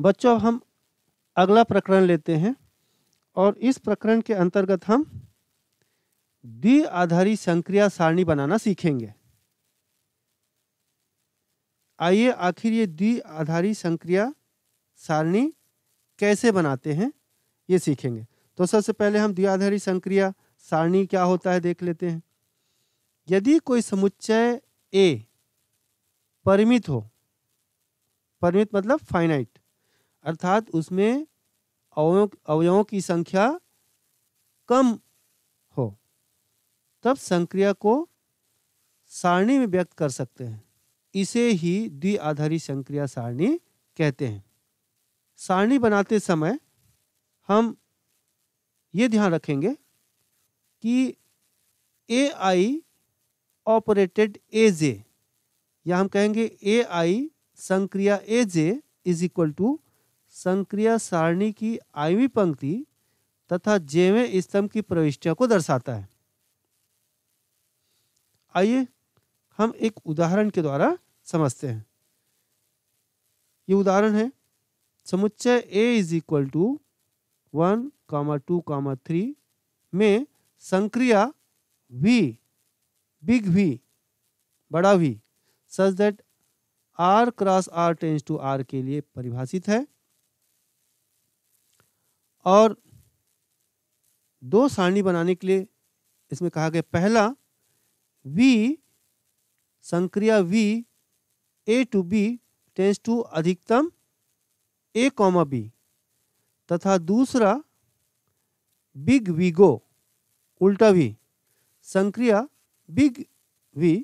बच्चों अब हम अगला प्रकरण लेते हैं और इस प्रकरण के अंतर्गत हम द्वि आधारी संक्रिया सारणी बनाना सीखेंगे आइए आखिर ये द्वि आधारित संक्रिया सारणी कैसे बनाते हैं ये सीखेंगे तो सबसे पहले हम द्वि आधारित संक्रिया सारणी क्या होता है देख लेते हैं यदि कोई समुच्चय ए परिमित हो परिमित मतलब फाइनाइट अर्थात उसमें अवयव अवयवों की संख्या कम हो तब संक्रिया को सारणी में व्यक्त कर सकते हैं इसे ही द्विआधारी संक्रिया सारणी कहते हैं सारणी बनाते समय हम ये ध्यान रखेंगे कि ए आई ऑपरेटेड ए जे या हम कहेंगे ए आई संक्रिया A J is equal to संक्रिया सारणी की आईवी पंक्ति तथा जेवें स्तंभ की प्रविष्टियों को दर्शाता है आइए हम एक उदाहरण के द्वारा समझते हैं ये उदाहरण है समुच्चय A is equal to one comma two comma three में संक्रिया वी बिग वी बड़ा V such that R cross R tends to R के लिए परिभाषित है और दो सारणी बनाने के लिए इसमें कहा गया पहला वी संक्रिया V A to B tends to अधिकतम ए कॉमा बी तथा दूसरा बिग वी गो उल्टा वी संक्रिया big V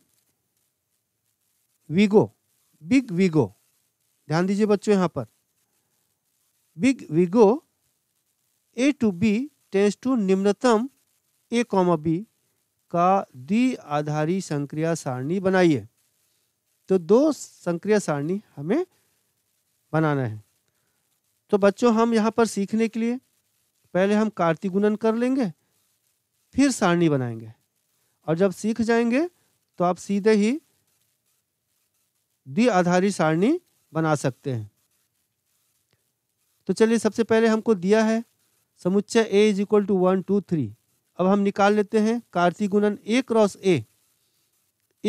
V go big V go ध्यान दीजिए बच्चों यहाँ पर big we go A to B tends to निम्नतम ए कॉमा बी का द्विआधारी संक्रिया सारणी बनाइए तो दो संक्रिया सारणी हमें बनाना है तो बच्चों हम यहाँ पर सीखने के लिए पहले हम कार्तिक गुणन कर लेंगे फिर सारणी बनाएंगे और जब सीख जाएंगे तो आप सीधे ही द्विआधारी सारणी बना सकते हैं तो चलिए सबसे पहले हमको दिया है समुच्चय A is equal to one two three अब हम निकाल लेते हैं कार्तिक गुणन A cross A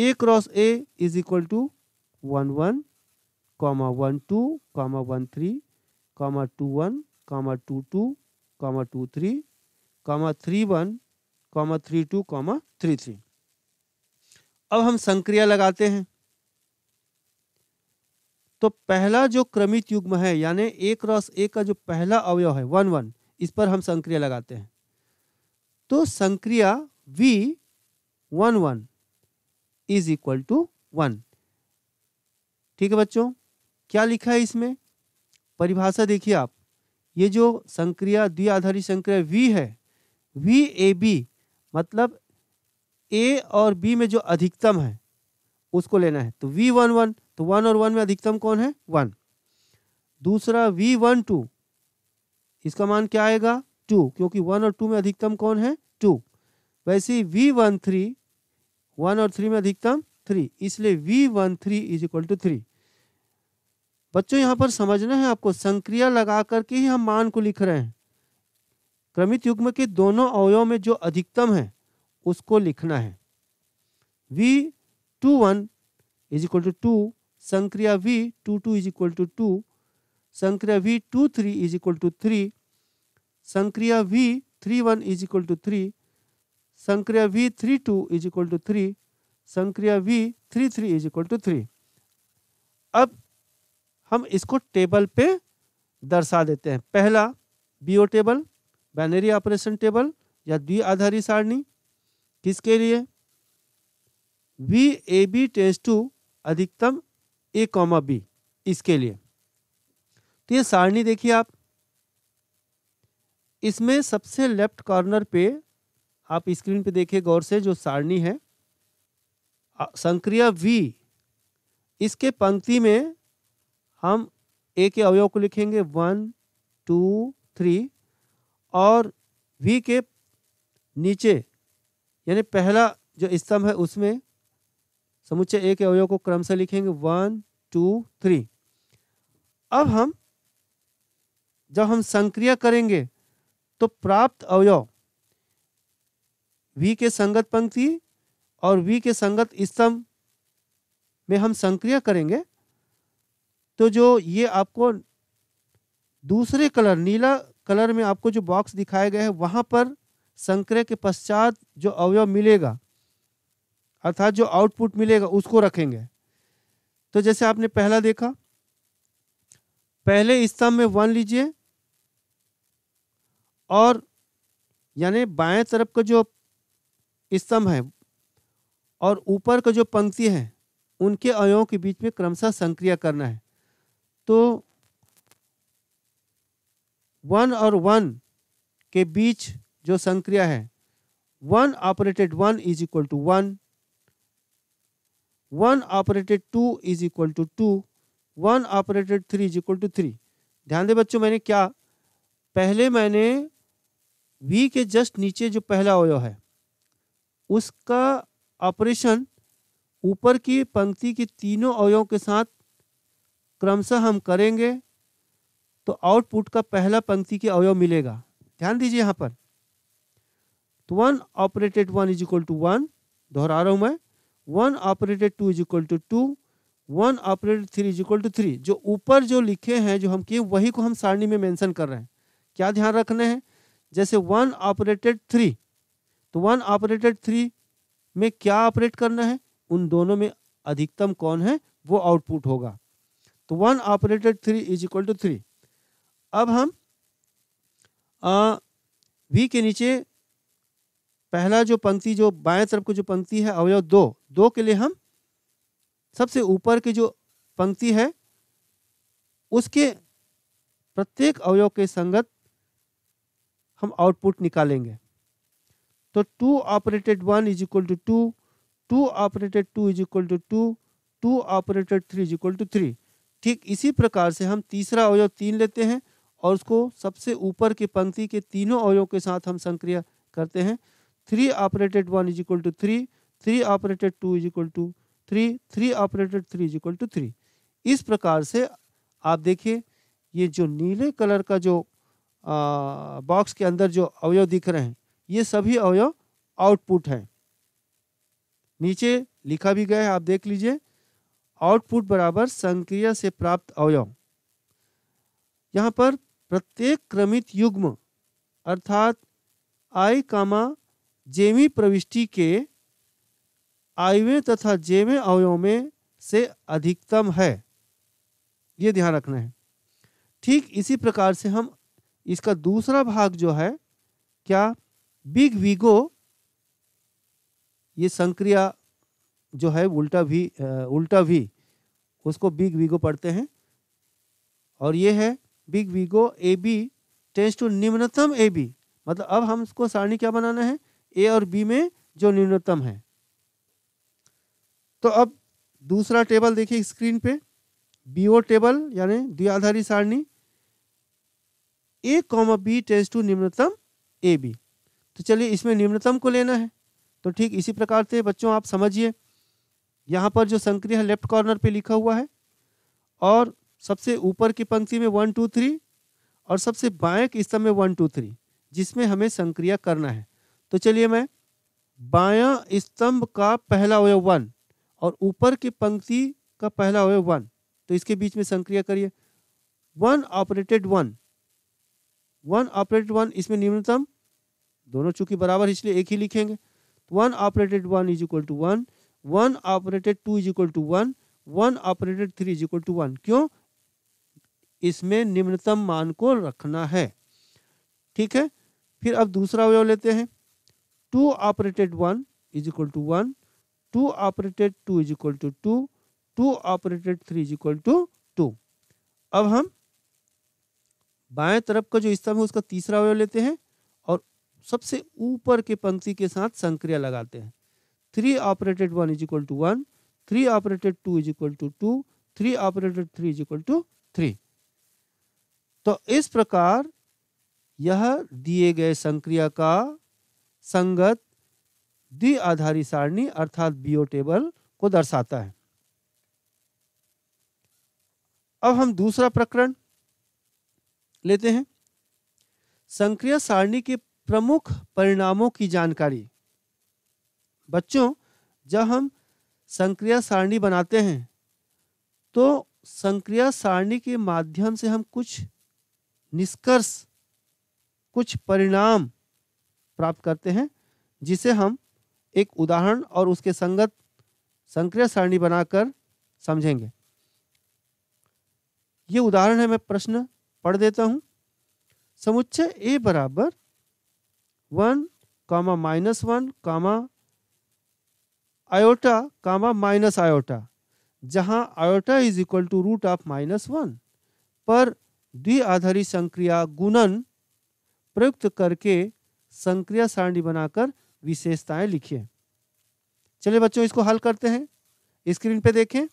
A cross A is equal to one one comma one two comma one three comma two one comma two two comma two three comma three one comma three two comma three three अब हम संक्रिया लगाते हैं तो पहला जो क्रमित युग्म है यानी ए क्रॉस ए का जो पहला अवयव है वन वन इस पर हम संक्रिया लगाते हैं तो संक्रिया V one one is equal to one ठीक है बच्चों क्या लिखा है इसमें परिभाषा देखिए आप ये जो संक्रिया द्विआधारी संक्रिया वी है वी ए बी मतलब ए और बी में जो अधिकतम है उसको लेना है तो वी वन वन तो वन और वन में अधिकतम कौन है वन दूसरा वी वन टू इसका मान क्या आएगा टू क्योंकि वन और टू में अधिकतम कौन है टू वैसे ही वी वन थ्री वन और थ्री में अधिकतम थ्री इसलिए V one three is equal to three बच्चों यहाँ पर समझना है आपको संक्रिया लगा करके ही हम मान को लिख रहे हैं क्रमित युग्म के दोनों अवयव में जो अधिकतम है उसको लिखना है V two one is equal to two संक्रिया V two two is equal to two संक्रिया V two three is equal to three संक्रिया V three one is equal to three संक्रिया V three two is equal to three संक्रिया V three three is equal to three अब हम इसको table पे दर्शा देते हैं पहला BO table binary operation table या द्वि आधारी सारणी किसके लिए V A B tends to अधिकतम ए कॉमा बी इसके लिए तो ये सारणी देखिए आप इसमें सबसे लेफ्ट कॉर्नर पे आप स्क्रीन पे देखिए गौर से जो सारणी है संक्रिया वी इसके पंक्ति में हम ए के अवयव को लिखेंगे वन टू थ्री और वी के नीचे यानी पहला जो स्तंभ है उसमें समुच्चय ए के अवयव को क्रम से लिखेंगे वन टू थ्री अब हम जब हम संक्रिया करेंगे तो प्राप्त अवयव वी के संगत पंक्ति और वी के संगत स्तंभ में हम संक्रिय करेंगे तो जो ये आपको दूसरे कलर नीला कलर में आपको जो बॉक्स दिखाया गया है वहाँ पर संक्रय के पश्चात जो अवयव मिलेगा अर्थात जो आउटपुट मिलेगा उसको रखेंगे तो जैसे आपने पहला देखा पहले स्तंभ में वन लीजिए और यानी बाएं तरफ का जो स्तंभ है और ऊपर का जो पंक्ति है उनके अयों के बीच में क्रमशः संक्रिया करना है तो वन और वन के बीच जो संक्रिया है one operated one is equal to one one operated two is equal to two one operated three is equal to three ध्यान दें बच्चों मैंने क्या पहले मैंने वी के जस्ट नीचे जो पहला अवयव है उसका ऑपरेशन ऊपर की पंक्ति के तीनों अवयवों के साथ क्रमशः हम करेंगे तो आउटपुट का पहला पंक्ति के अवयव मिलेगा ध्यान दीजिए यहाँ पर तो one operated one is equal to one दोहरा रहा हूँ मैं one operated two is equal to two one operated three is equal to three जो ऊपर जो लिखे हैं जो हम किए वही को हम सारणी में मेंशन कर रहे हैं क्या ध्यान रखना है जैसे वन ऑपरेटेड थ्री तो वन ऑपरेटेड थ्री में क्या ऑपरेट करना है उन दोनों में अधिकतम कौन है वो आउटपुट होगा तो one operated three is equal to three अब हम आ, वी के नीचे पहला जो पंक्ति जो बाएं तरफ को जो पंक्ति है अवयव दो दो के लिए हम सबसे ऊपर की जो पंक्ति है उसके प्रत्येक अवयव के संगत हम आउटपुट निकालेंगे तो two operated one is equal to two two operated two is equal to two two operated three is equal to three ठीक इसी प्रकार से हम तीसरा अवयव तीन लेते हैं और उसको सबसे ऊपर की पंक्ति के तीनों अवयव के साथ हम संक्रिया करते हैं three operated one is equal to three three operated two is equal to three three operated three is equal to three इस प्रकार से आप देखिए ये जो नीले कलर का जो बॉक्स के अंदर जो अवयव दिख रहे हैं ये सभी अवयव आउटपुट हैं नीचे लिखा भी गया है आप देख लीजिए आउटपुट बराबर संक्रिया से प्राप्त अवयव यहाँ पर प्रत्येक क्रमित युग्म अर्थात आई कामा जेमी प्रविष्टि के आयवे तथा जेवें अवयव में से अधिकतम है ये ध्यान रखना है ठीक इसी प्रकार से हम इसका दूसरा भाग जो है क्या बिग वीगो ये संक्रिया जो है उल्टा भी उल्टा भी उसको बिग वीगो पढ़ते हैं और ये है बिग we go A B tends to निम्नतम ए बी मतलब अब हम इसको सारणी क्या बनाना है ए और बी में जो न्यूनतम है तो अब दूसरा टेबल देखिए स्क्रीन पे बीओ टेबल यानी द्विआधारी सारणी A comma B tends to निम्नतम ए बी तो चलिए इसमें निम्नतम को लेना है तो ठीक इसी प्रकार से बच्चों आप समझिए यहाँ पर जो संक्रिय है लेफ्ट कॉर्नर पे लिखा हुआ है और सबसे ऊपर की पंक्ति में वन टू थ्री और सबसे बाएँ के स्तंभ में वन टू थ्री जिसमें हमें संक्रिया करना है तो चलिए मैं बाया स्तंभ का पहला अवयव वन और ऊपर की पंक्ति का पहला हुए वन तो इसके बीच में संक्रिया करिए one operated one one operated one इसमें न्यूनतम दोनों चूंकि बराबर इसलिए एक ही लिखेंगे one operated one is equal to one one operated two is equal to one one operated three is equal to one क्यों इसमें निम्नतम मान को रखना है ठीक है फिर अब दूसरा अवयव लेते हैं two operated one is equal to one two operated two is equal to two two operated three is equal to two अब हम बाएं तरफ का जो स्तंभ है उसका तीसरा अवयव लेते हैं और सबसे ऊपर के पंक्ति के साथ संक्रिया लगाते हैं three operated one is equal to one three operated two is equal to two three operated three is equal to three तो इस प्रकार यह दिए गए संक्रिया का संगत द्वि आधारित सारणी अर्थात बीओ टेबल को दर्शाता है अब हम दूसरा प्रकरण लेते हैं संक्रिय सारणी के प्रमुख परिणामों की जानकारी बच्चों जब हम संक्रिय सारणी बनाते हैं तो संक्रिय सारणी के माध्यम से हम कुछ निष्कर्ष कुछ परिणाम प्राप्त करते हैं जिसे हम एक उदाहरण और उसके संगत संक्रिय सारणी बनाकर समझेंगे ये उदाहरण है मैं प्रश्न पढ़ देता हूँ समुच्चय ए बराबर one comma minus one comma iota comma minus iota जहाँ iota is equal to root of minus one पर द्विआधारी संक्रिया गुणन प्रयुक्त करके संक्रिया सारणी बनाकर विशेषताएं लिखिए चलिए बच्चों इसको हल करते हैं स्क्रीन पे देखें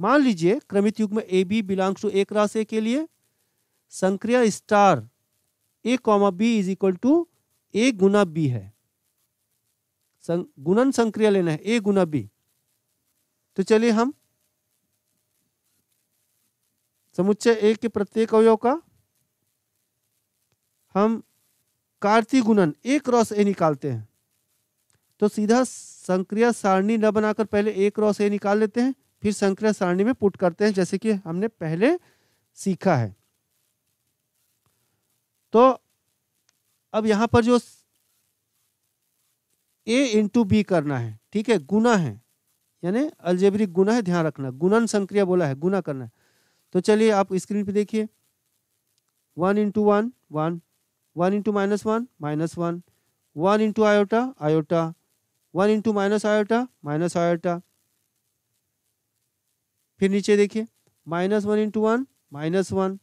मान लीजिए क्रमित युग में ए बी बिलोंग्स टू एक राशि के लिए संक्रिय star A comma B is equal to A गुना बी है सं, गुणन संक्रिया लेना है ए गुना बी तो चलिए हम समुच्चय ए के प्रत्येक अवयव का हम कार्तीय गुणन ए क्रॉस ए निकालते हैं तो सीधा संक्रिया सारणी न बनाकर पहले ए क्रॉस ए निकाल लेते हैं फिर संक्रिया सारणी में पुट करते हैं जैसे कि हमने पहले सीखा है तो अब यहां पर जो ए इंटू बी करना है ठीक है गुना है यानी अलजेबरिक गुना है ध्यान रखना गुणन संक्रिया बोला है गुना करना है तो चलिए आप स्क्रीन पे देखिए one into one one one into minus one minus one one into iota iota one into minus iota minus iota फिर नीचे देखिए minus one into one minus one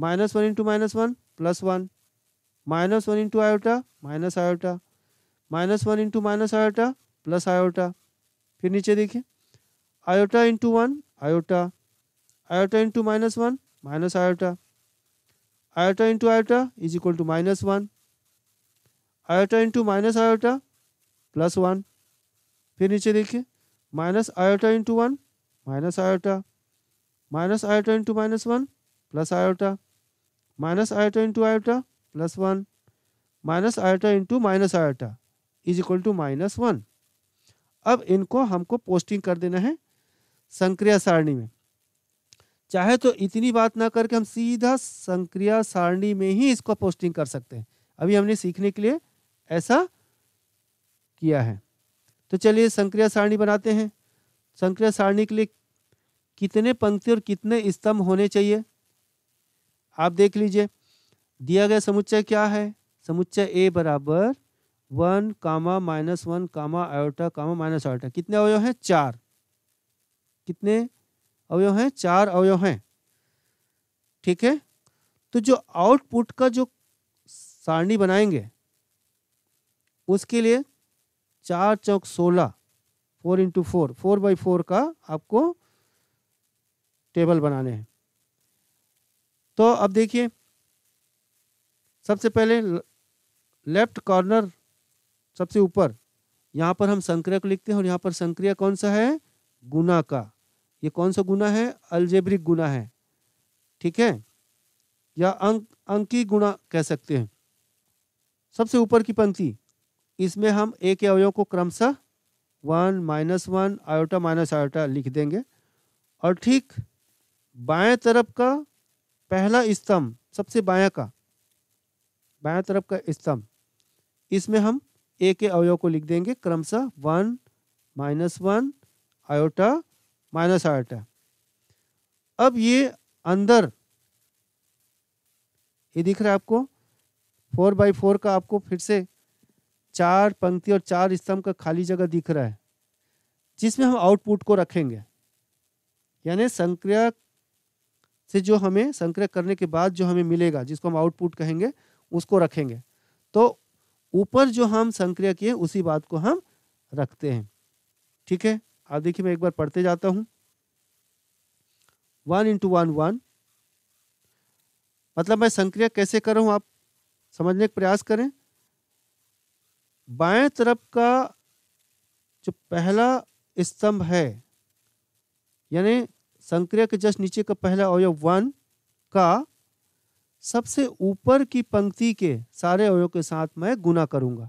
minus one into minus one plus one minus one into iota minus iota minus one into minus iota plus iota फिर नीचे देखिए iota into one iota iota into minus one minus iota iota into iota is equal to minus one iota into minus iota plus one फिर नीचे देखिए minus iota into one minus iota minus iota into minus 1 plus iota minus iota into iota plus 1 minus iota into minus iota is equal to minus one अब इनको हमको posting कर देना है संक्रिया सारणी में चाहे तो इतनी बात ना करके हम सीधा संक्रिया सारणी में ही इसको पोस्टिंग कर सकते हैं अभी हमने सीखने के लिए ऐसा किया है तो चलिए संक्रिया सारणी बनाते हैं संक्रिया सारणी के लिए कितने पंक्ति और कितने स्तंभ होने चाहिए आप देख लीजिए दिया गया समुच्चय क्या है समुच्चय ए बराबर one comma minus one comma iota comma minus iota कितने अवयव हैं चार कितने अवयव हैं चार अवयव हैं ठीक है तो जो आउटपुट का जो सारणी बनाएंगे उसके लिए चार चौक सोलह four into four four by four का आपको टेबल बनाने हैं तो अब देखिए सबसे पहले लेफ्ट कॉर्नर सबसे ऊपर यहाँ पर हम संक्रिया को लिखते हैं और यहाँ पर संक्रिया कौन सा है गुना का ये कौन सा गुना है अल्जेब्रिक गुना है ठीक है या अंक अंकी गुना कह सकते हैं सबसे ऊपर की पंक्ति इसमें हम ए के अवयव को क्रमशः one minus one iota minus iota लिख देंगे और ठीक बाएं तरफ का पहला स्तंभ सबसे बाया का बाया तरफ का स्तंभ इसमें हम ए के अवयव को लिख देंगे क्रमशः one minus one iota minus iota अब ये अंदर ये दिख रहा है आपको फोर बाई फोर का आपको फिर से चार पंक्ति और चार स्तंभ का खाली जगह दिख रहा है जिसमें हम आउटपुट को रखेंगे यानी संक्रिया से जो हमें संक्रय करने के बाद जो हमें मिलेगा जिसको हम आउटपुट कहेंगे उसको रखेंगे तो ऊपर जो हम संक्रिय किए उसी बात को हम रखते हैं ठीक है आप देखिए मैं एक बार पढ़ते जाता हूँ वन इंटू वन वन मतलब मैं संक्रिय कैसे कर रहा हूँ आप समझने का प्रयास करें बाएं तरफ का जो पहला स्तंभ है यानी संक्रिया के जस्ट नीचे का पहला अवयव वन का सबसे ऊपर की पंक्ति के सारे अवयव के साथ मैं गुना करूंगा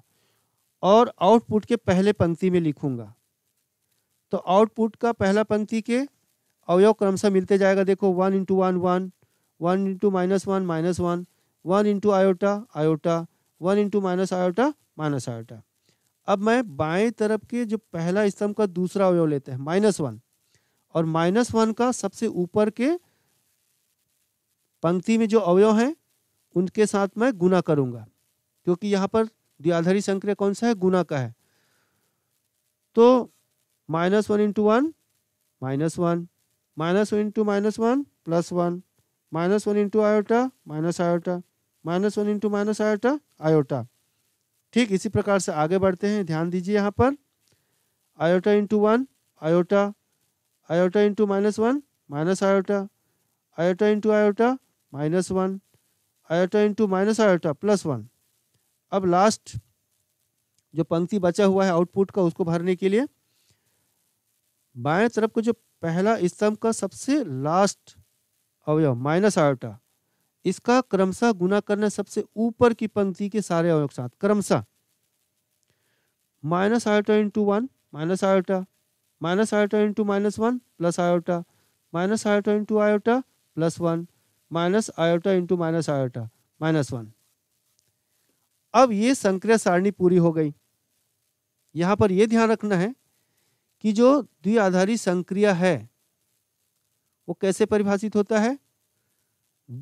और आउटपुट के पहले पंक्ति में लिखूंगा तो आउटपुट का पहला पंक्ति के अवयव क्रमशः मिलते जाएगा देखो one into one one one into minus one minus one one into iota iota one into minus iota minus iota अब मैं बाएं तरफ के जो पहला स्तंभ का दूसरा अवयव लेते हैं माइनस वन और माइनस वन का सबसे ऊपर के पंक्ति में जो अवयव हैं उनके साथ मैं गुना करूंगा क्योंकि यहाँ पर द्विआधारी संक्रिय कौन सा है गुना का है तो minus one into one minus one minus one into minus one plus one minus one into iota minus iota minus one into minus iota iota ठीक इसी प्रकार से आगे बढ़ते हैं ध्यान दीजिए यहाँ पर iota into one iota iota into minus 1 minus iota iota into iota minus 1 iota into minus iota plus one अब लास्ट जो पंक्ति बचा हुआ है आउटपुट का उसको भरने के लिए बाएं तरफ का जो पहला स्तंभ का सबसे लास्ट अवयव माइनस आयोटा इसका क्रमशः गुना करना सबसे ऊपर की पंक्ति के सारे अवयव के साथ क्रमशः minus iota into one minus iota minus iota into minus one plus iota minus iota into iota plus one minus iota into minus iota minus one अब ये संक्रिया सारणी पूरी हो गई यहाँ पर यह ध्यान रखना है कि जो द्विआधारी संक्रिया है वो कैसे परिभाषित होता है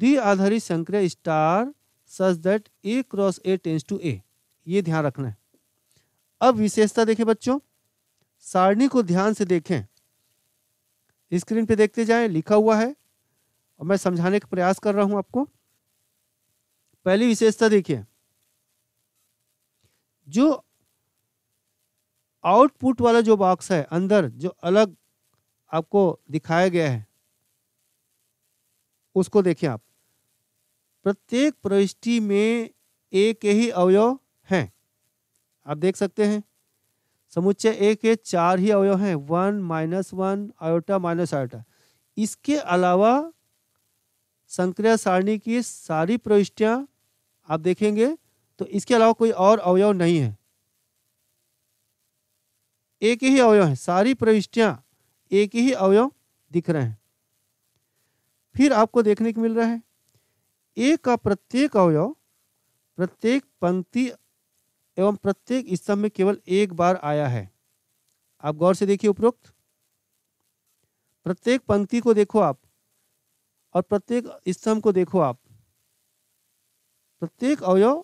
द्विआधारी संक्रिया star such that A cross A tends to A ये ध्यान रखना है अब विशेषता देखें बच्चों सारणी को ध्यान से देखें स्क्रीन पे देखते जाएं लिखा हुआ है और मैं समझाने का प्रयास कर रहा हूं आपको पहली विशेषता देखिए जो आउटपुट वाला जो बॉक्स है अंदर जो अलग आपको दिखाया गया है उसको देखिए आप प्रत्येक प्रविष्टि में एक ही अवयव है आप देख सकते हैं समुच्चय ए के चार ही अवयव हैं one minus one iota minus iota इसके अलावा संक्रिय सारणी की सारी प्रविष्टियाँ आप देखेंगे तो इसके अलावा कोई और अवयव नहीं है एक ही अवयव है सारी प्रविष्टियाँ एक ही अवयव दिख रहे हैं फिर आपको देखने को मिल रहा है ए का प्रत्येक अवयव प्रत्येक पंक्ति एवं प्रत्येक स्तंभ में केवल एक बार आया है आप गौर से देखिए उपरोक्त प्रत्येक पंक्ति को देखो आप और प्रत्येक स्तंभ को देखो आप प्रत्येक अवयव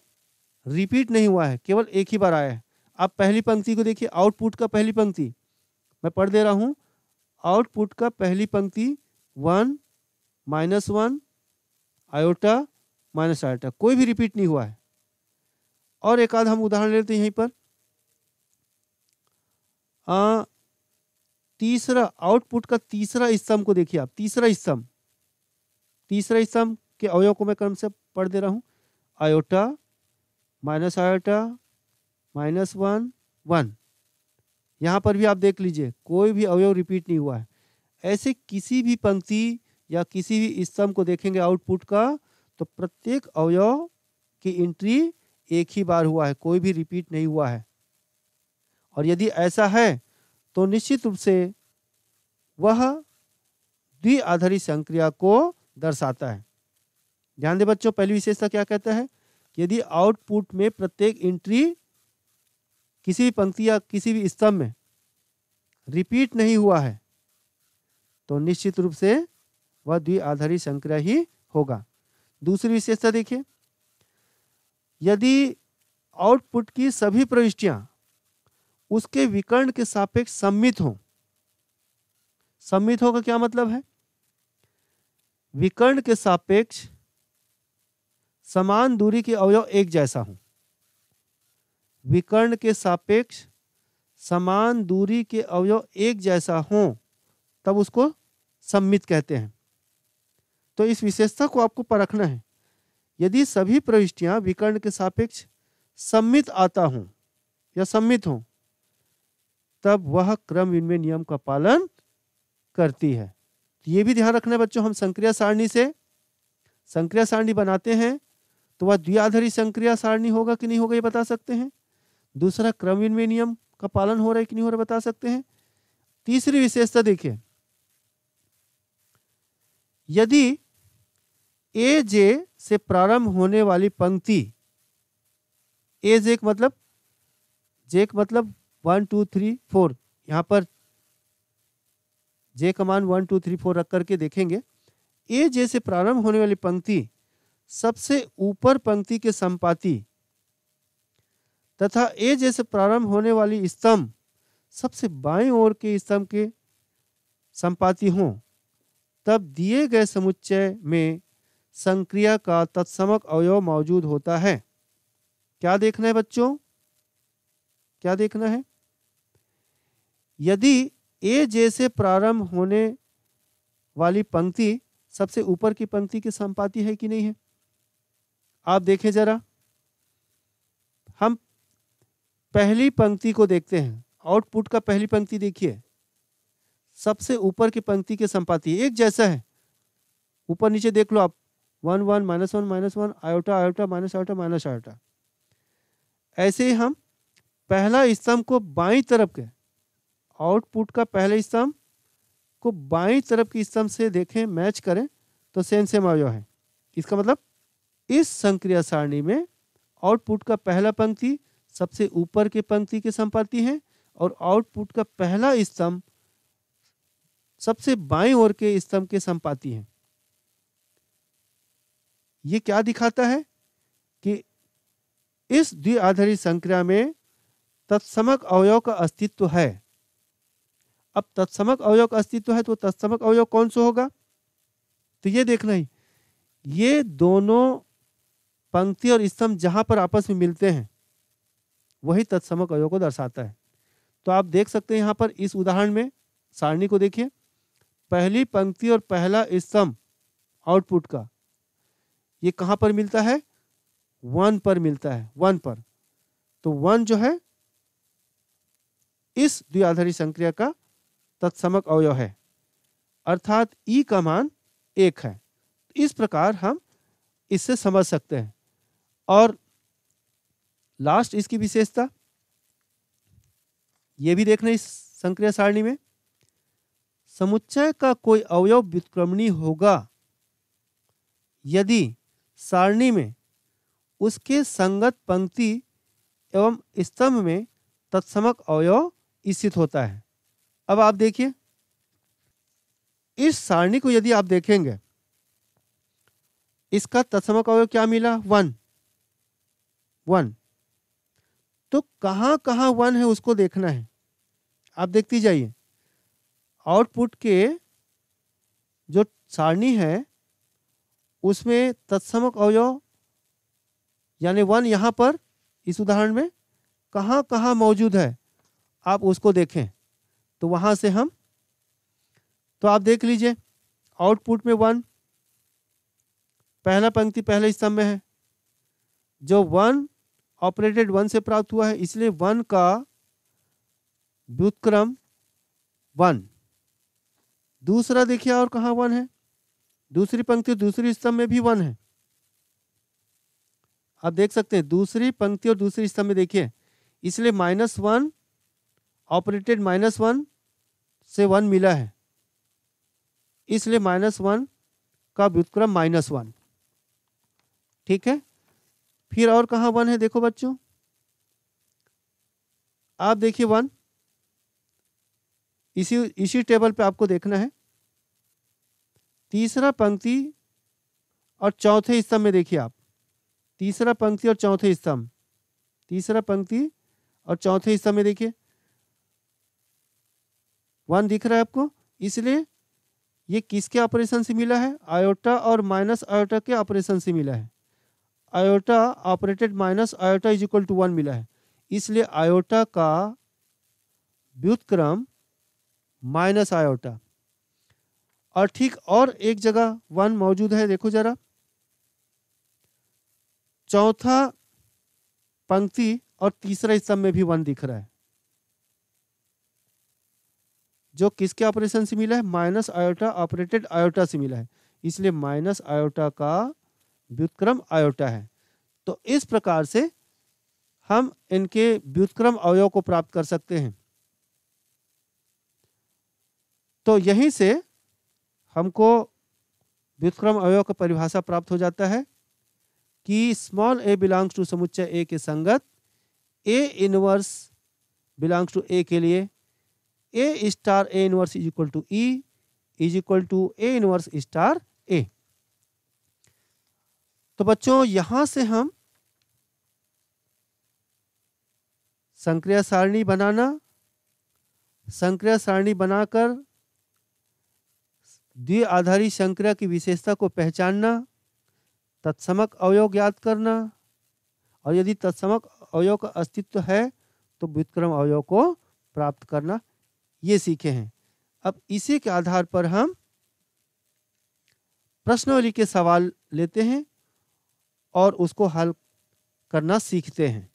रिपीट नहीं हुआ है केवल एक ही बार आया है आप पहली पंक्ति को देखिए आउटपुट का पहली पंक्ति मैं पढ़ दे रहा हूँ आउटपुट का पहली पंक्ति one minus one iota minus iota कोई भी रिपीट नहीं हुआ है और एक आध हम उदाहरण लेते हैं यहीं पर आ, तीसरा आउटपुट का तीसरा स्तंभ को देखिए आप तीसरा स्तंभ तीसरा स्तंभ के अवयव को मैं क्रम से पढ़ दे रहा हूं iota minus iota minus one one यहां पर भी आप देख लीजिए कोई भी अवयव रिपीट नहीं हुआ है ऐसे किसी भी पंक्ति या किसी भी स्तंभ को देखेंगे आउटपुट का तो प्रत्येक अवयव की एंट्री एक ही बार हुआ है कोई भी रिपीट नहीं हुआ है और यदि ऐसा है तो निश्चित रूप से वह द्विआधारित संक्रिया को दर्शाता है ध्यान दें बच्चों पहली विशेषता क्या कहता है यदि आउटपुट में प्रत्येक एंट्री किसी भी पंक्ति या किसी भी स्तंभ में रिपीट नहीं हुआ है तो निश्चित रूप से वह द्विआधारी संक्रिया ही होगा दूसरी विशेषता देखिए यदि आउटपुट की सभी प्रविष्टियां उसके विकर्ण के सापेक्ष सम्मित हों सम्मित का क्या मतलब है विकर्ण के सापेक्ष समान दूरी के अवयव एक जैसा हो विकर्ण के सापेक्ष समान दूरी के अवयव एक जैसा हो तब उसको सम्मित कहते हैं तो इस विशेषता को आपको परखना है यदि सभी प्रविष्टियां विकर्ण के सापेक्ष सम्मित आता हूं या सम्मित हो तब वह क्रम इनमें नियम का पालन करती है तो ये भी ध्यान रखना बच्चों हम संक्रिया सारणी से संक्रिया सारणी बनाते हैं तो वह द्विआधारी संक्रिया सारणी होगा कि नहीं होगा ये बता सकते हैं दूसरा क्रम विनिमय नियम का पालन हो रहा है कि नहीं हो रहा बता सकते हैं तीसरी विशेषता देखिए यदि ए जे से प्रारंभ होने वाली पंक्ति ए जेक मतलब जेक मतलब वन टू थ्री फोर यहाँ पर J comma one two three four रख करके देखेंगे ए जे से प्रारंभ होने वाली पंक्ति सबसे ऊपर पंक्ति के संपाति तथा ए जे से प्रारंभ होने वाली स्तंभ सबसे बाएं ओर के स्तंभ के संपाति हों तब दिए गए समुच्चय में संक्रिया का तत्समक अवयव मौजूद होता है क्या देखना है बच्चों क्या देखना है यदि ए जे से प्रारंभ होने वाली पंक्ति सबसे ऊपर की पंक्ति के संपाति है कि नहीं है आप देखें जरा हम पहली पंक्ति को देखते हैं आउटपुट का पहली पंक्ति देखिए सबसे ऊपर की पंक्ति के संपाति एक जैसा है ऊपर नीचे देख लो आप one one minus one minus one iota iota minus iota minus iota ऐसे ही हम पहला स्तंभ को बाई तरफ के आउटपुट का पहले स्तंभ को बाई तरफ के स्तंभ से देखें मैच करें तो सेम सेम आयो है इसका मतलब इस संक्रिया सारणी में आउटपुट का पहला पंक्ति सबसे ऊपर के पंक्ति के संपत्ति है और आउटपुट का पहला स्तंभ सबसे बाई ओर के स्तंभ के संपाती है ये क्या दिखाता है कि इस द्विआधारी संक्रिया में तत्समक अवयव का अस्तित्व है अब तत्समक अवयव का अस्तित्व है तो तत्समक अवयव कौन सा होगा तो ये देखना ही ये दोनों पंक्ति और स्तंभ जहां पर आपस में मिलते हैं वही तत्समक अवयव को दर्शाता है तो आप देख सकते हैं यहां पर इस उदाहरण में सारणी को देखिए पहली पंक्ति और पहला स्तंभ आउटपुट का ये कहां पर मिलता है वन पर मिलता है वन पर तो वन जो है इस द्विआधारी संक्रिया का तत्समक अवयव है अर्थात ई e का मान एक है इस प्रकार हम इससे समझ सकते हैं और लास्ट इसकी विशेषता ये भी देखना इस संक्रिया सारणी में समुच्चय का कोई अवयव व्युत्क्रमणी होगा यदि सारणी में उसके संगत पंक्ति एवं स्तंभ में तत्समक अवयव स्थित होता है अब आप देखिए इस सारणी को यदि आप देखेंगे इसका तत्समक अवयव क्या मिला वन वन तो कहाँ कहाँ वन है उसको देखना है आप देखती जाइए आउटपुट के जो सारणी है उसमें तत्समक अवयव यानी वन यहाँ पर इस उदाहरण में कहाँ कहाँ मौजूद है आप उसको देखें तो वहाँ से हम तो आप देख लीजिए आउटपुट में वन पहला पंक्ति पहले स्तंभ में है जो वन ऑपरेटेड वन से प्राप्त हुआ है इसलिए वन का व्युतक्रम वन दूसरा देखिए और कहाँ वन है दूसरी पंक्ति दूसरी स्तंभ में भी वन है आप देख सकते हैं दूसरी पंक्ति और दूसरी स्तंभ में देखिए इसलिए minus one operated minus one से वन मिला है इसलिए माइनस वन का व्युतक्रम माइनस वन ठीक है फिर और कहाँ वन है देखो बच्चों आप देखिए वन इसी इसी टेबल पे आपको देखना है तीसरा पंक्ति और चौथे स्तंभ में देखिए आप तीसरा पंक्ति और चौथे स्तंभ तीसरा पंक्ति और चौथे स्तंभ में देखिए वन दिख रहा है आपको इसलिए ये किसके ऑपरेशन से मिला है आयोटा और माइनस आयोटा के ऑपरेशन से मिला है iota operated minus iota is equal to one मिला है इसलिए आयोटा का क्रम माइनस आयोटा और ठीक और एक जगह वन मौजूद है देखो जरा चौथा पंक्ति और तीसरे स्तंभ में भी वन दिख रहा है जो किसके ऑपरेशन से मिला है माइनस आयोटा ऑपरेटेड आयोटा से मिला है इसलिए माइनस आयोटा का व्युतक्रम आयोटा है तो इस प्रकार से हम इनके व्युतक्रम अवयव को प्राप्त कर सकते हैं तो यहीं से हमको विक्रम अवयव का परिभाषा प्राप्त हो जाता है कि स्मॉल ए बिलोंग्स टू समुच्चय ए के संगत A inverse belongs to A के लिए A star A inverse is equal to E is equal to A inverse star A तो बच्चों यहां से हम संक्रिय सारणी बनाना संक्रिय सारणी बनाकर द्वि आधारित संक्रिया की विशेषता को पहचानना तत्समक अवयव ज्ञात करना और यदि तत्समक अवयव का अस्तित्व है तो व्युतक्रम अवयव को प्राप्त करना ये सीखे हैं अब इसी के आधार पर हम प्रश्नवली के सवाल लेते हैं और उसको हल करना सीखते हैं